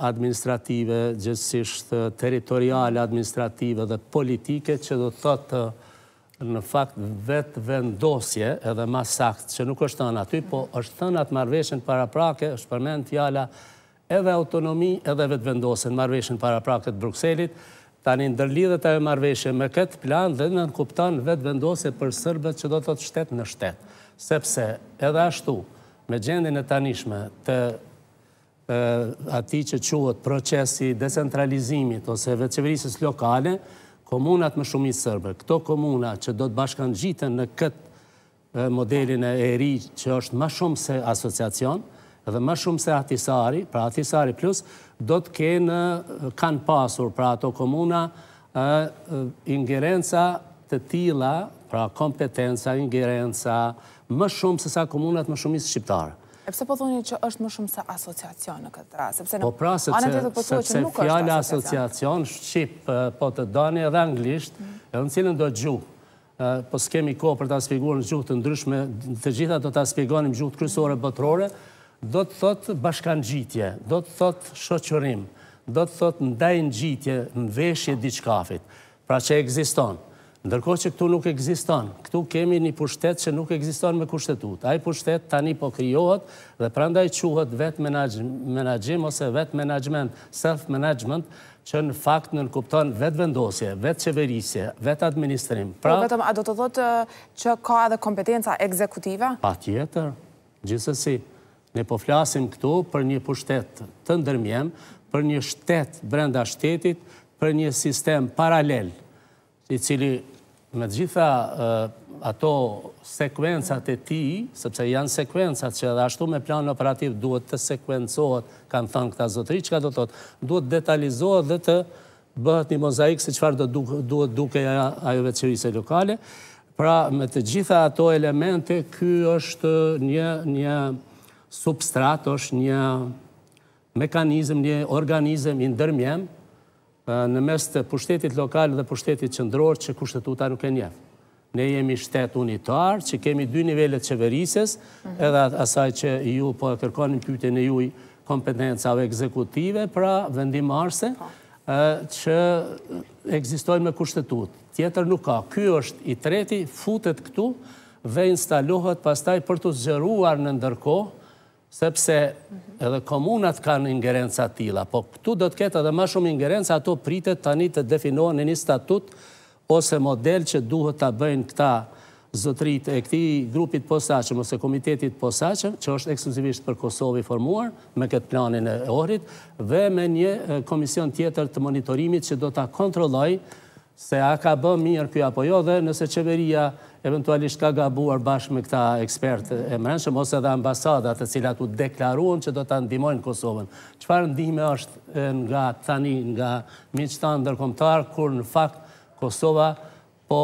administrative, gjithësisht teritoriale, administrative dhe politike, që do të thotë në fakt vetë vendosje edhe ma sakt, që nuk është thënë aty, po është thënë atë marveshën para prake, është përmen të jala edhe autonomi edhe vetë vendosën marveshën para prake të Bruxellit, tani ndërlidhët e marveshën me këtë plan dhe në nënkuptan vetë vendosje për sërbet që do të të shtetë në shtetë. Sepse edhe ashtu, me gjendin e tanishme të ati që quët procesi decentralizimit ose veqeverisës lokale, komunat më shumit sërbër. Këto komunat që do të bashkan gjitën në këtë modelin e eri që është më shumë se asociacion dhe më shumë se atisari, pra atisari plus, do të kenë, kanë pasur pra ato komuna ingerenca të tila, pra kompetenca, ingerenca, më shumë se sa komunat më shumit shqiptarë. Epse po thoni që është më shumë se asociacion në këtë rasë? Po pra, sepse po fjallë asociacion, shqip, po të dani edhe anglisht, mhm. edhe në cilën do gjuhë, po s'kemi ko për të aspiguar në gjuhë të ndryshme, të gjitha do të aspiguanim gjuhë të krysore bëtrore, do të thot bashkan gjitje, do të thot shoqërim, do të thot ndajnë gjitje në veshje diçkafit, pra që e Ndërkohë që këtu nuk egziston, këtu kemi një pushtet që nuk egziston me kushtetut. Aj pushtet tani po kryohet dhe prandaj quhet vet menajgjim ose vet menajgjment, self management që në fakt në nënkupton vet vendosje, vet qeverisje, vet administrim. Po, pra vetëm, a do të thotë që ka edhe kompetenca ekzekutive? Pa tjetër, gjithësësi, ne po flasim këtu për një pushtet të ndërmjem, për një shtet brenda shtetit, për një sistem paralel i cili me gjitha ato sekvencat e ti, sepse janë sekvencat që edhe ashtu me plan operativ duhet të sekvencohet, kanë thënë këta zotri, që ka do tëtë, duhet detalizohet dhe të bëhet një mozaik se qëfar duhet duke ajo veqërise lokale. Pra, me të gjitha ato elemente, kjo është një substrat, është një mekanizm, një organizm, një ndërmjem, në mes të pushtetit lokal dhe pushtetit qëndror që kushtetuta nuk e njef. Ne jemi shtetë unitarë, që kemi dy nivellet qeverises, edhe asaj që ju po e kërkonin pyte në juj kompetencave ekzekutive, pra vendim arse, po. që egzistojnë me kushtetut. Tjetër nuk ka. Ky është i treti, futet këtu dhe instalohet pastaj për të zgjeruar në ndërkohë, sepse edhe komunat kanë ingerenca tila, po këtu do të ketë edhe ma shumë ingerenca, ato pritet tani të definohen një statut ose model që duhet të bëjnë këta zotrit e këti grupit posaqëm ose komitetit posaqëm, që është ekskluzivisht për Kosovë i formuar me këtë planin e orit, dhe me një komision tjetër të monitorimit që do të kontrolloj se a ka bë mirë kjo apo jo dhe nëse qeveria eventualisht ka gabuar bashkë me këta ekspertë e mrenshëm ose dhe ambasadat të cilat u deklaruon që do të ndimojnë Kosovën. Qëfar ndime është nga tani, nga miqëta ndërkomtar, kur në fakt Kosova po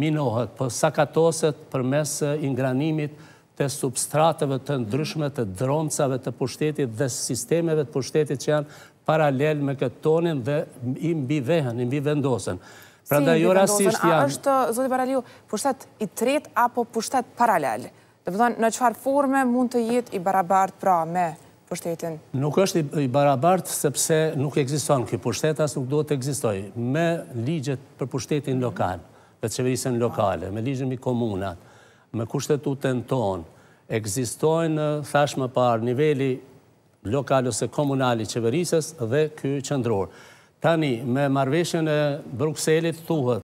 minohet, po sakatoset për mes ingranimit të substrateve të ndryshme, të droncave të pushtetit dhe sistemeve të pushtetit që janë paralel me këtë tonin dhe i mbi vehen, i mbi vendosen. Pra da jo rasisht janë... A është, zoti Baraliu, pushtet i tret apo pushtet paralel? Dhe përdojnë, në qëfar forme mund të jetë i barabart pra me pushtetin? Nuk është i barabart sepse nuk eksiston këtë pushtet, asë nuk do të eksistoj. Me ligjet për pushtetin mhm. lokal, dhe qeverisen lokale, me ligjëmi komunat, me kushtetutën tonë, eksistojnë, thashmë par, nivelli lokal ose komunali qeverises dhe kjo qëndror. Tani, me marveshën e Bruxellit, thuhët.